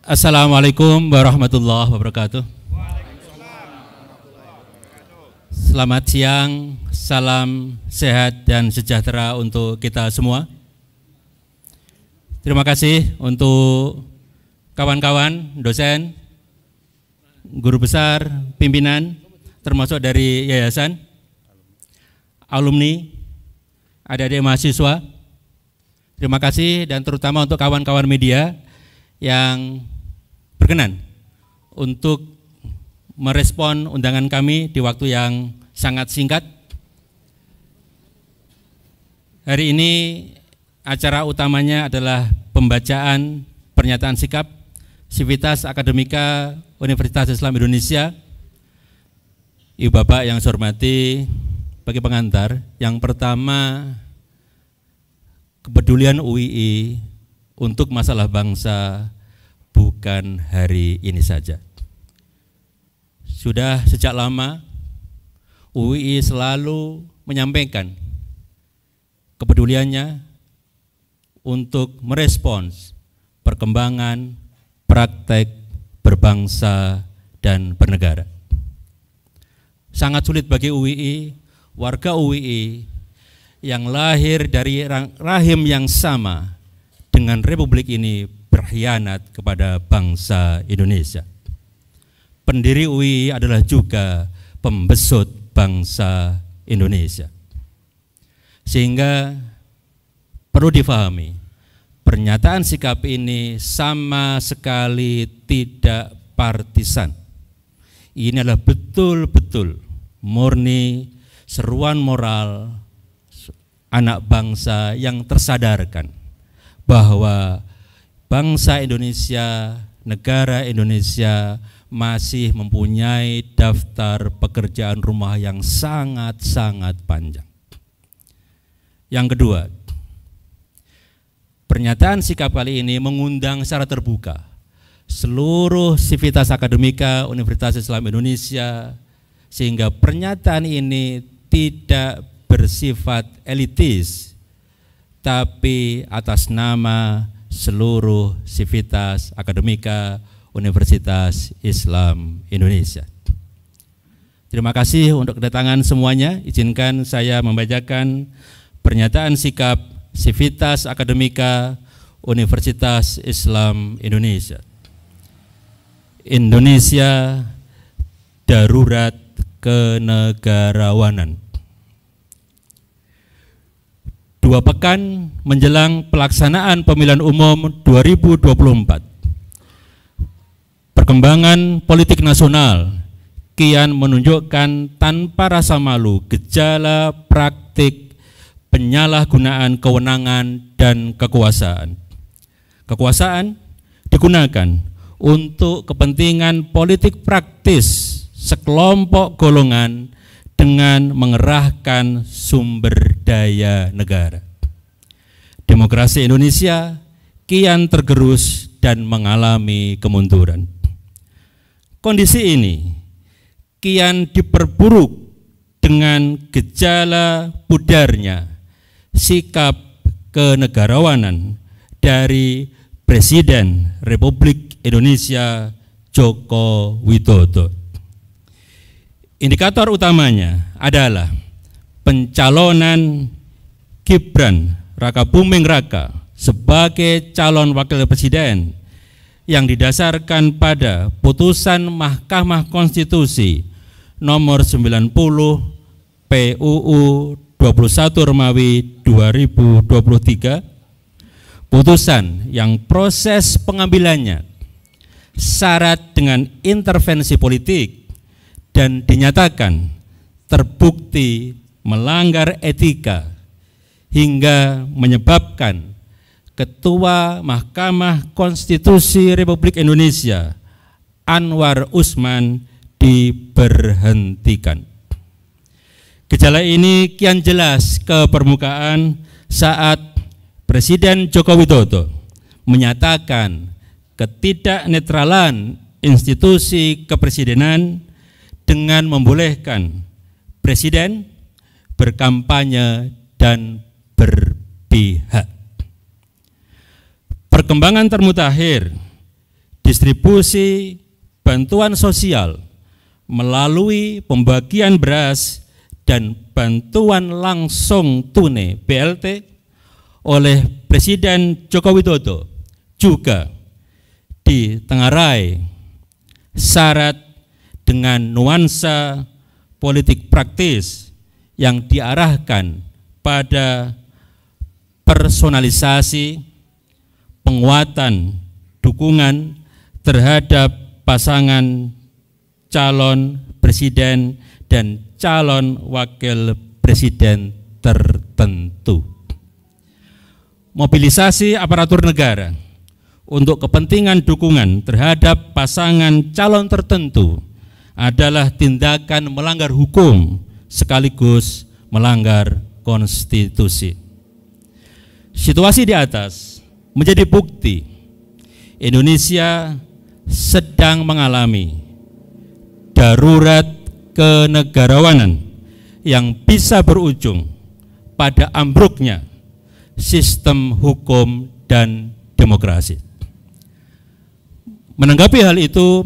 Assalamualaikum warahmatullahi wabarakatuh. Selamat siang, salam sehat dan sejahtera untuk kita semua. Terima kasih untuk kawan-kawan, dosen, guru besar, pimpinan, termasuk dari yayasan, alumni, adik-adik mahasiswa. Terima kasih dan terutama untuk kawan-kawan media yang berkenan untuk merespon undangan kami di waktu yang sangat singkat. Hari ini acara utamanya adalah pembacaan pernyataan sikap civitas Akademika Universitas Islam Indonesia. Ibu Bapak yang saya hormati, bagi pengantar, yang pertama kepedulian UII untuk masalah bangsa bukan hari ini saja. Sudah sejak lama UI selalu menyampaikan kepeduliannya untuk merespons perkembangan praktek berbangsa dan bernegara. Sangat sulit bagi UI, warga UI yang lahir dari rahim yang sama dengan republik ini berkhianat kepada bangsa Indonesia. Pendiri UI adalah juga pembesut bangsa Indonesia. Sehingga perlu difahami, pernyataan sikap ini sama sekali tidak partisan. Ini adalah betul-betul murni seruan moral anak bangsa yang tersadarkan bahwa bangsa Indonesia, negara Indonesia masih mempunyai daftar pekerjaan rumah yang sangat-sangat panjang. Yang kedua, pernyataan sikap kali ini mengundang secara terbuka seluruh sivitas akademika Universitas Islam Indonesia sehingga pernyataan ini tidak bersifat elitis tapi atas nama seluruh sivitas akademika Universitas Islam Indonesia. Terima kasih untuk kedatangan semuanya. Izinkan saya membacakan pernyataan sikap Sivitas Akademika Universitas Islam Indonesia. Indonesia darurat kenegarawanan dua pekan menjelang pelaksanaan pemilihan umum 2024. Perkembangan politik nasional kian menunjukkan tanpa rasa malu gejala praktik penyalahgunaan kewenangan dan kekuasaan. Kekuasaan digunakan untuk kepentingan politik praktis sekelompok golongan dengan mengerahkan sumber daya negara. Demokrasi Indonesia kian tergerus dan mengalami kemunduran. Kondisi ini kian diperburuk dengan gejala pudarnya sikap kenegarawanan dari Presiden Republik Indonesia Joko Widodo. Indikator utamanya adalah pencalonan Gibran Raka Buming Raka sebagai calon wakil presiden yang didasarkan pada putusan Mahkamah Konstitusi nomor 90 PUU 21 Romawi 2023 putusan yang proses pengambilannya syarat dengan intervensi politik dan dinyatakan terbukti melanggar etika, hingga menyebabkan Ketua Mahkamah Konstitusi Republik Indonesia Anwar Usman diberhentikan. Gejala ini kian jelas ke permukaan saat Presiden Joko Widodo menyatakan ketidaknetralan institusi kepresidenan dengan membolehkan presiden berkampanye, dan berpihak. Perkembangan termutakhir, distribusi bantuan sosial melalui pembagian beras dan bantuan langsung tunai BLT oleh Presiden Joko Widodo juga ditengarai syarat dengan nuansa politik praktis yang diarahkan pada personalisasi, penguatan, dukungan terhadap pasangan calon presiden dan calon wakil presiden tertentu. Mobilisasi aparatur negara untuk kepentingan dukungan terhadap pasangan calon tertentu adalah tindakan melanggar hukum sekaligus melanggar konstitusi. Situasi di atas menjadi bukti Indonesia sedang mengalami darurat kenegarawanan yang bisa berujung pada ambruknya sistem hukum dan demokrasi. Menanggapi hal itu,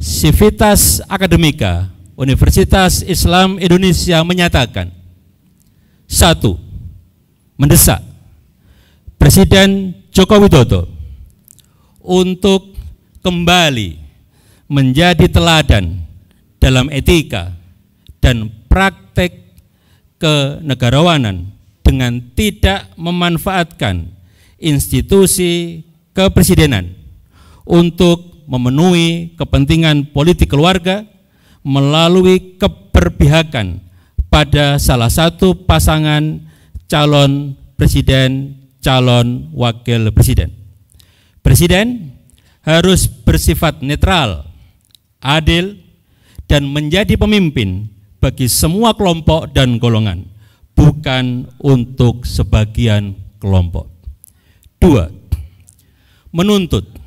Civitas Akademika Universitas Islam Indonesia menyatakan satu mendesak Presiden Joko Widodo untuk kembali menjadi teladan dalam etika dan praktek kenegarawanan dengan tidak memanfaatkan institusi kepresidenan untuk memenuhi kepentingan politik keluarga melalui keberpihakan pada salah satu pasangan calon presiden, calon wakil presiden. Presiden harus bersifat netral, adil, dan menjadi pemimpin bagi semua kelompok dan golongan, bukan untuk sebagian kelompok. Dua, menuntut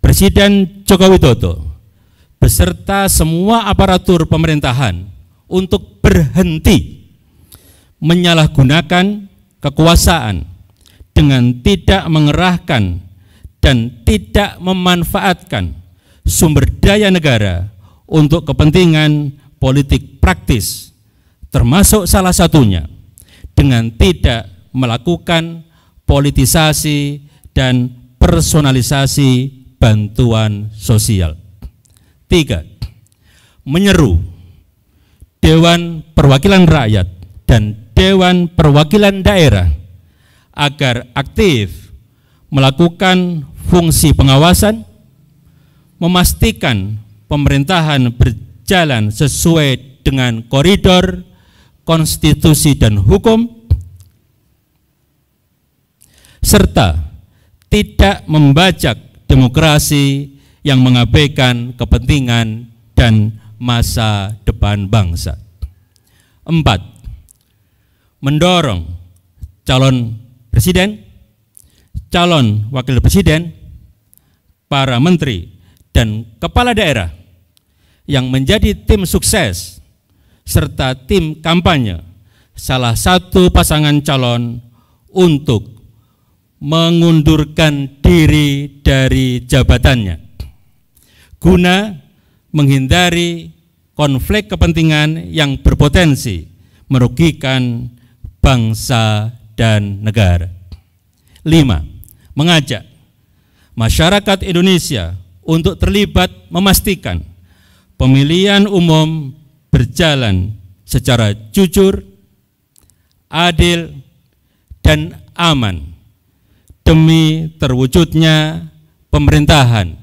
Presiden jokowi ⁇ Widodo beserta semua aparatur pemerintahan untuk berhenti menyalahgunakan kekuasaan dengan tidak mengerahkan dan tidak memanfaatkan sumber daya negara untuk kepentingan politik praktis, termasuk salah satunya dengan tidak melakukan politisasi dan personalisasi bantuan sosial. Tiga, menyeru Dewan Perwakilan Rakyat dan Dewan Perwakilan Daerah agar aktif melakukan fungsi pengawasan, memastikan pemerintahan berjalan sesuai dengan koridor konstitusi dan hukum, serta tidak membajak demokrasi yang mengabaikan kepentingan dan masa depan bangsa. Empat, mendorong calon presiden, calon wakil presiden, para menteri, dan kepala daerah yang menjadi tim sukses serta tim kampanye salah satu pasangan calon untuk mengundurkan diri dari jabatannya guna menghindari konflik kepentingan yang berpotensi merugikan bangsa dan negara. Lima, Mengajak masyarakat Indonesia untuk terlibat memastikan pemilihan umum berjalan secara jujur, adil, dan aman demi terwujudnya pemerintahan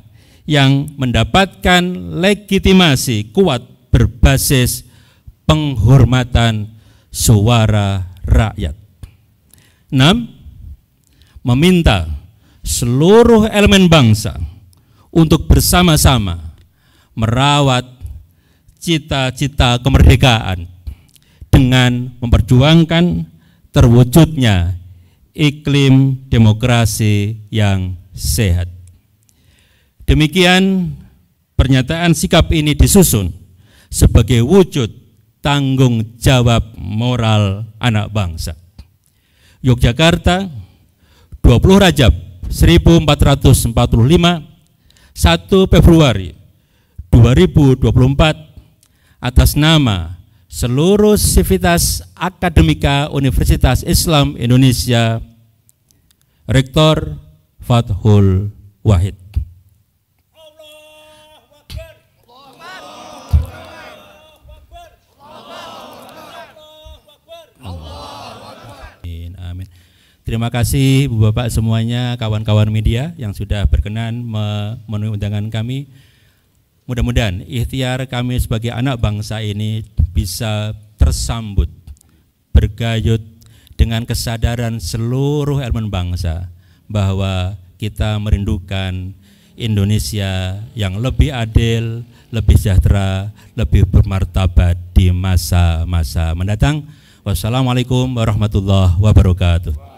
yang mendapatkan legitimasi kuat berbasis penghormatan suara rakyat. 6. Meminta seluruh elemen bangsa untuk bersama-sama merawat cita-cita kemerdekaan dengan memperjuangkan terwujudnya iklim demokrasi yang sehat. Demikian pernyataan sikap ini disusun sebagai wujud tanggung jawab moral anak bangsa. Yogyakarta 20 Rajab 1445 1 Februari 2024 atas nama seluruh sivitas akademika Universitas Islam Indonesia Rektor Fathul Wahid Terima kasih Ibu Bapak semuanya, kawan-kawan media yang sudah berkenan memenuhi undangan kami. Mudah-mudahan ikhtiar kami sebagai anak bangsa ini bisa tersambut, bergayut dengan kesadaran seluruh elemen bangsa bahwa kita merindukan Indonesia yang lebih adil, lebih sejahtera, lebih bermartabat di masa-masa mendatang. Wassalamualaikum warahmatullahi wabarakatuh.